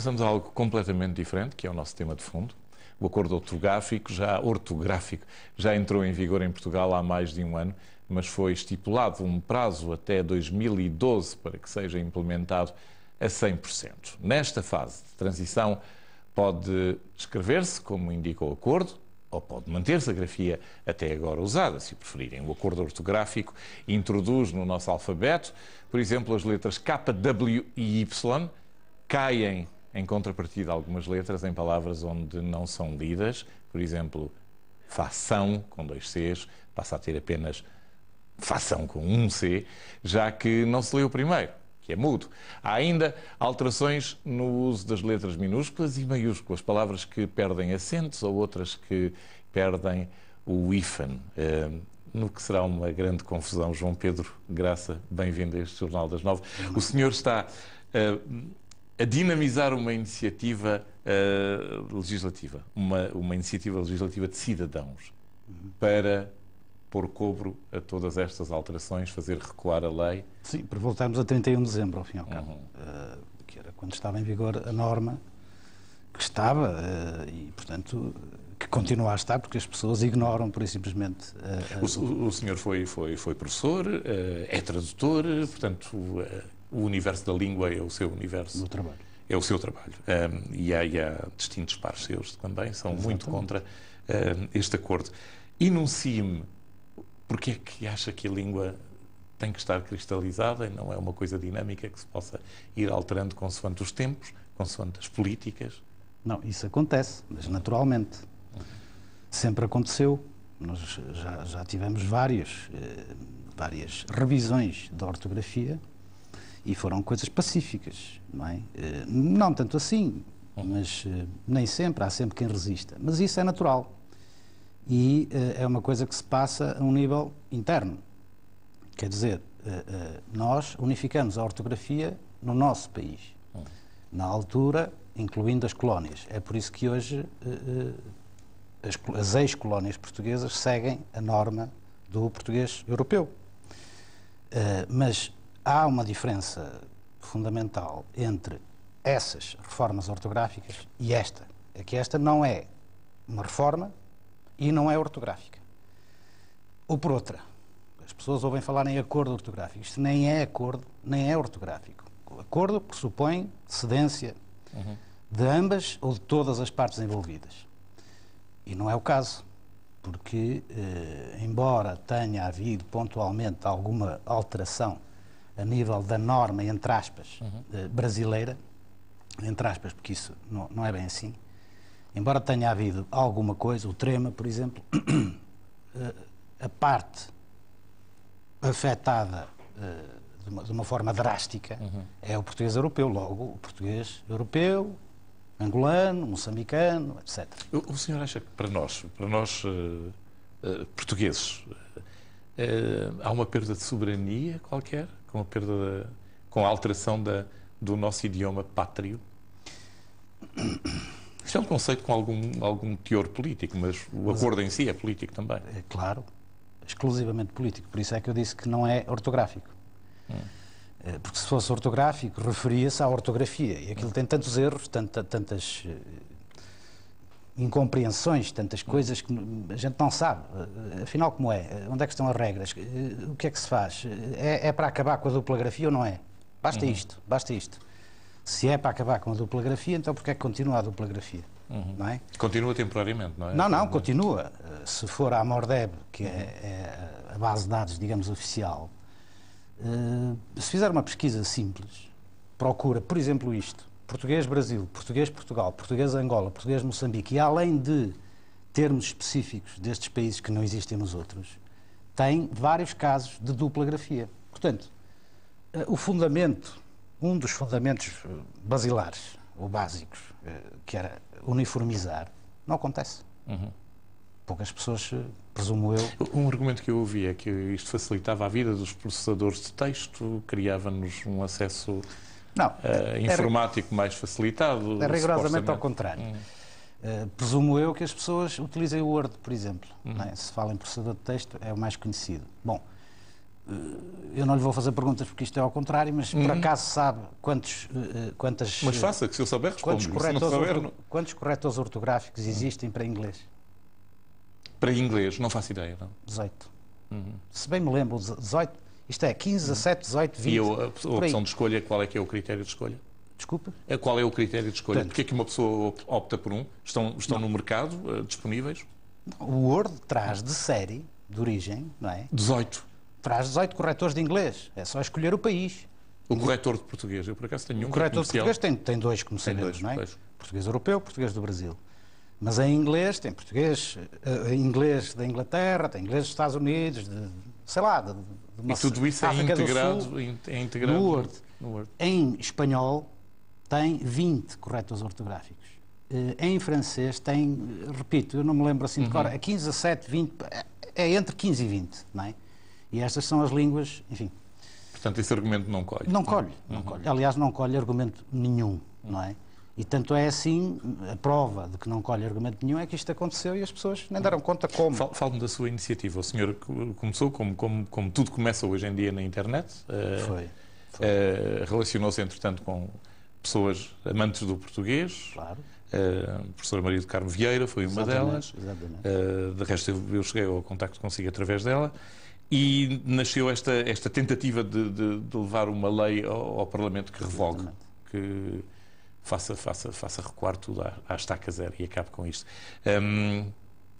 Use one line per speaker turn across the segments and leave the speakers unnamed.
Passamos a algo completamente diferente, que é o nosso tema de fundo. O acordo ortográfico já, ortográfico já entrou em vigor em Portugal há mais de um ano, mas foi estipulado um prazo até 2012 para que seja implementado a 100%. Nesta fase de transição, pode escrever-se como indica o acordo, ou pode manter-se a grafia até agora usada, se preferirem. O acordo ortográfico introduz no nosso alfabeto, por exemplo, as letras K, W e Y caem em contrapartida algumas letras em palavras onde não são lidas, por exemplo, fação com dois Cs, passa a ter apenas fação com um C, já que não se lê o primeiro, que é mudo. Há ainda alterações no uso das letras minúsculas e maiúsculas, palavras que perdem acentos ou outras que perdem o hífen. Ehm, no que será uma grande confusão, João Pedro Graça, bem-vindo a este Jornal das Nove. O senhor está uh, a dinamizar uma iniciativa uh, legislativa, uma, uma iniciativa legislativa de cidadãos, uhum. para pôr cobro a todas estas alterações, fazer recuar a lei.
Sim, para voltarmos a 31 de dezembro, ao fim e ao cabo, uhum. uh, que era quando estava em vigor a norma que estava uh, e, portanto, que continua a estar, porque as pessoas ignoram, por simplesmente. Uh,
o, o, senhor foi, foi, foi professor, é tradutor, portanto o universo da língua é o seu universo. O trabalho. É o seu trabalho. Um, e, há, e, há, distintos pares seus também, são Exatamente. muito contra um, este acordo. Enuncie-me porque é que acha que a língua tem que estar cristalizada e não é uma coisa dinâmica que se possa ir alterando consoante os tempos, consoante as políticas. Não, isso acontece, mas naturalmente.
Sempre aconteceu. Nós já, já tivemos várias, eh, várias revisões da ortografia e foram coisas pacíficas, não é? Eh, não tanto assim, uhum. mas eh, nem sempre, há sempre quem resista. Mas isso é natural. E eh, é uma coisa que se passa a um nível interno. Quer dizer, nós unificamos a ortografia no nosso país. Uhum. Na altura, incluindo as colónias. É por isso que hoje as, as ex-colónias portuguesas seguem a norma do português europeu. mas há uma diferença fundamental entre essas reformas ortográficas e esta. É que esta não é uma reforma e não é ortográfica. Ou por outra, as pessoas ouvem falar em acordo ortográfico. Isto nem é acordo, nem é ortográfico. O acordo pressupõe cedência uhum. de ambas ou de todas as partes envolvidas. E não é o caso, porque, eh, embora tenha havido pontualmente alguma alteração a nível da norma, entre aspas, uhum. Eh, brasileira, entre aspas, porque isso não, não, é bem assim, embora tenha havido alguma coisa, o trema, por exemplo, eh, a parte afetada eh, de uma, de uma forma drástica uhum. é o português europeu, logo o português europeu,
angolano, moçambicano, etc. O, o senhor acha que para nós, para nós uh, uh, portugueses, uh, há uma perda de soberania qualquer? com a perda, da, com a alteração da, do nosso idioma pátrio? Isto é um conceito com algum, algum teor político, mas o mas, acordo em si é político também.
É claro, exclusivamente político. Por isso é que eu disse que não é ortográfico. Hum. Eh, porque se fosse ortográfico, referia-se à ortografia. E aquilo hum. tem tantos erros, tantas eh, incompreensões, tantas coisas que a gente não sabe. Eh, afinal, como é? Eh, onde é que estão as regras? Eh, o que é que se faz? É, é para acabar com a dupla grafia ou não é? Basta uhum. isto, basta isto. Se é para acabar com a dupla grafia, então porquê é que continua a dupla grafia?
Uhum. Não é? Continua temporariamente, não é? Não,
não, continua. Se for a Mordeb, que uhum. é, a base de dados, digamos, oficial, se fizer uma pesquisa simples, procura, por exemplo, isto, português-Brasil, português-Portugal, português-Angola, português-Moçambique, e além de termos específicos destes países que não existem nos outros, tem vários casos de dupla grafia. Portanto, eh, o fundamento, um dos fundamentos eh, basilares ou básicos, eh, que era uniformizar, não acontece. Uhum. Poucas pessoas,
presumo eu. Um argumento que eu ouvi é que isto facilitava a vida dos processadores de texto, criava-nos um acesso não, uh, informático era, mais facilitado. É rigorosamente ao contrário. Hum. Uh, presumo eu que as pessoas utilizem o Word,
por exemplo. Hum. Se fala em processador de texto, é o mais conhecido. Bom, uh, eu não lhe vou fazer perguntas porque isto é ao contrário, mas hum. por uhum. acaso sabe quantos, quantas... Mas faça, que se eu souber, Quantos corretores, souber, quantos corretores ortográficos uhum. existem para inglês?
Para inglês, não faço ideia. Não. 18. Uhum.
Se bem me lembro, 18 isto é, 15, 17, 18, 20. E eu, a, a opção de
escolha, qual é que é o critério de escolha? Desculpa? É, qual é o critério de escolha? Portanto, Porquê é que uma pessoa opta por um? Estão, estão no mercado uh, disponíveis?
O Word traz de série, de origem,
não é? 18.
Traz 18 corretores de
inglês. É só escolher o país. O corretor de português, eu por acaso tenho um. O é corretor de português
tem, tem dois, como tem dois, não é? Dois. Português europeu, português do Brasil. Mas em inglês tem português, uh, inglês da Inglaterra, tem inglês dos Estados Unidos, de, sei lá, de, uma, e tudo isso é integrado, Sul, é integrado no, Word. no Word. Em espanhol tem 20 corretores ortográficos. Eh, em francês tem, repito, eu não me lembro assim de uhum. cor, é 15, 17, 20, é entre 15 e 20, não é? E estas são as línguas, enfim.
Portanto, esse argumento não colhe. Não
colhe, não, não uhum. colhe. Aliás, não colhe argumento nenhum, não é? E tanto é assim, a prova de que não colhe argumento nenhum é que isto aconteceu e as pessoas nem
deram conta como. Fale-me da sua iniciativa. O senhor começou, como, como, como, tudo começa hoje em dia na internet. Eh, foi. foi. Uh, Relacionou-se, entretanto, com pessoas amantes do português. Claro. Uh, professora Maria do Carmo Vieira foi uma exatamente, delas. Exatamente. Uh, de resto, eu cheguei ao contacto consigo através dela. E nasceu esta, esta tentativa de, de, de levar uma lei ao, ao Parlamento que revogue. Exatamente. Que faça, faça, faça recuar tudo à, à estaca zero e acabe com isto. Um,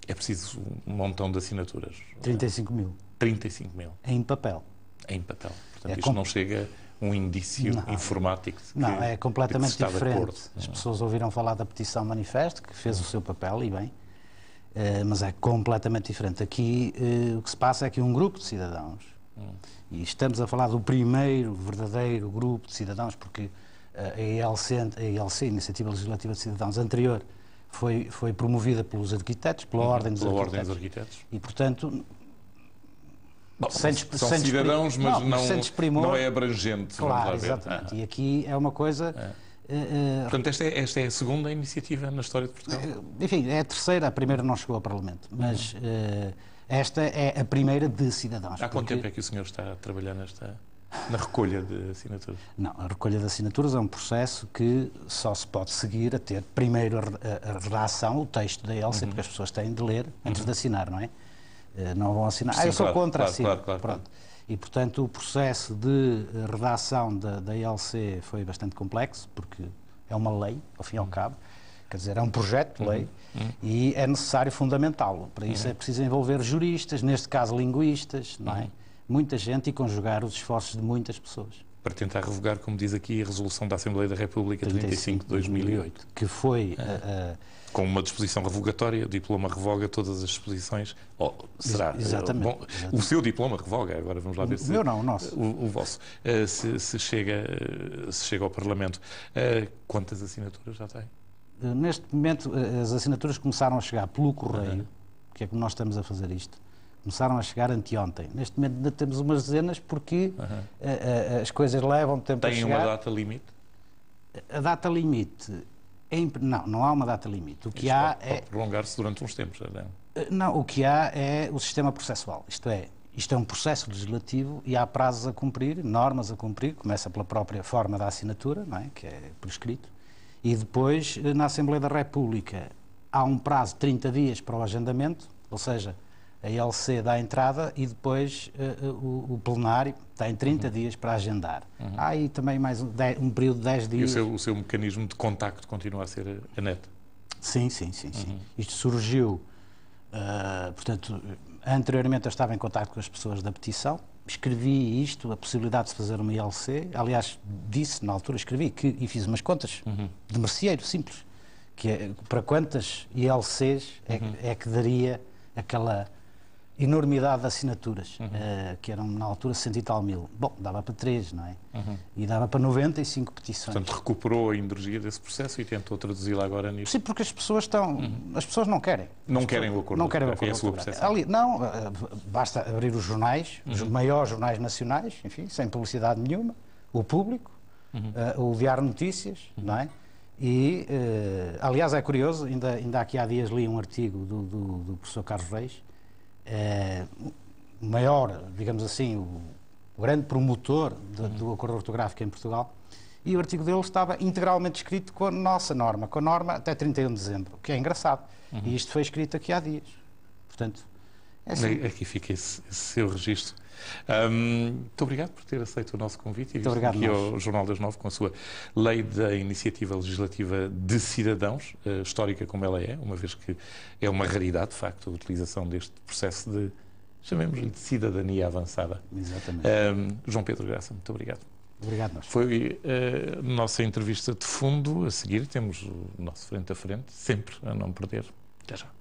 é preciso um montão de assinaturas.
35 mil.
35 mil. Em papel. Em papel. Portanto, é isto não chega um indício não. informático. Que, não, é completamente diferente.
As pessoas ouviram falar da petição manifesto, que fez o seu papel e bem, eh, mas é completamente diferente. Aqui eh, o que se passa é que um grupo de cidadãos, hum. e estamos a falar do primeiro verdadeiro grupo de cidadãos, porque a ILC, a ILC, Iniciativa Legislativa de Cidadãos anterior, foi, foi promovida pelos arquitetos, pela uhum. Ordem dos, pela arquitetos, ordem dos arquitetos. E, portanto,
Bom, sem são sem cidadãos, mas não, não, não, é abrangente. Claro, exatamente.
Ah. E aqui é uma coisa... É. Portanto,
esta é, esta é, a segunda iniciativa na história de Portugal? Eh,
enfim, é a terceira, a primeira não chegou ao Parlamento, mas uh, esta é a primeira de cidadãos. Há porque... quanto tempo
é que o senhor está a trabalhar nesta
na recolha de assinaturas? Não, a recolha de assinaturas é um processo que só se pode seguir a ter primeiro a, redação, o texto da Elsa, uhum. porque as pessoas têm de ler antes uhum. de assinar, não é? Eh, não vão assinar. Sim, ah, eu claro, sou contra claro, assim. Claro, claro, Pronto. E, portanto, o processo de redação da, da ELC foi bastante complexo, porque é uma lei, ao fim e ao uhum. cabo, quer dizer, é um projeto de uhum. lei uhum. e é necessário fundamentá-lo. Para isso uhum. é preciso envolver juristas, neste caso linguistas, não é? muita gente e conjugar os esforços de muitas pessoas.
Para tentar revogar, como diz aqui, a resolução da Assembleia da República 35 de 2008. Que foi. É. Eh, eh, Com uma disposição revogatória, o diploma revoga todas as disposições. Oh, será? Exatamente, bom, exatamente, O seu diploma revoga, agora vamos lá ver o se. O meu não, o nosso. O, o vosso. Uh, se, se, chega, se chega ao Parlamento. Uh, quantas assinaturas já tem?
Neste momento, as assinaturas começaram a chegar pelo correio, uhum. que é como nós estamos a fazer isto começaram a chegar anteontem. Neste momento ainda temos umas dezenas porque uhum. as coisas levam tempo Tem a chegar. Tem uma data limite? A data limite... Não, não há uma data limite. O que Isto há pode, é...
prolongar-se durante uns tempos, não é? Eh,
não, o que há é o sistema processual. Isto é, isto é um processo legislativo e há prazos a cumprir, normas a cumprir, começa pela própria forma da assinatura, não é? que é por escrito, e depois na Assembleia da República há um prazo de 30 dias para o agendamento, ou seja, a LC dá a entrada e depois uh, o, o, plenário tem 30 uhum. dias para agendar. Uhum. Há aí também mais um, de, um período de 10 dias. E o seu,
o seu, mecanismo de contacto continua a ser a net? Sim, sim, sim. sim. Uhum.
Isto surgiu, uh, portanto, anteriormente eu estava em contato com as pessoas da petição, escrevi isto, a possibilidade de se fazer uma ILC, aliás, disse na altura, escrevi que, e fiz umas contas uhum. de merceeiro, simples, que é, para quantas ILCs é, uhum. é que daria aquela enormidade de assinaturas, uhum. uh, que eram na altura cento e tal mil. Bom, dava para três não é?
Uhum. E dava para 95 petições. Portanto, recuperou a energia desse processo e tentou traduzi-la agora nisso. Sim, porque as pessoas estão. Uhum. As pessoas não querem. Não querem o acordo. Não querem o acordo. É
Ali, não, uh, basta abrir os jornais, os uhum. maiores jornais nacionais, enfim, sem publicidade nenhuma, o público, uh, o Diário Notícias, uhum. não é? E, aliás, é curioso, ainda, ainda aqui há dias li um artigo do, do, do professor Carlos Reis eh, maior, digamos assim, o, o grande promotor de, do acordo ortográfico em Portugal, e o artigo dele estava integralmente escrito com a nossa norma, com a norma até 31 de dezembro, o que é engraçado. Uhum. E isto foi escrito aqui há dias. Portanto, é assim. Aqui
fica esse, esse seu registro. Um, muito obrigado por ter aceito o nosso convite e vindo aqui nós. ao Jornal das Nove com a sua Lei da Iniciativa Legislativa de Cidadãos, uh, histórica como ela é, uma vez que é uma raridade, de facto, a utilização deste processo de, chamemos-lhe de cidadania avançada. Exatamente. Um, João Pedro Graça, muito obrigado. Obrigado, nós. Foi a uh, eh, nossa entrevista de fundo. A seguir temos o nosso frente a frente, sempre, a não perder. Até já.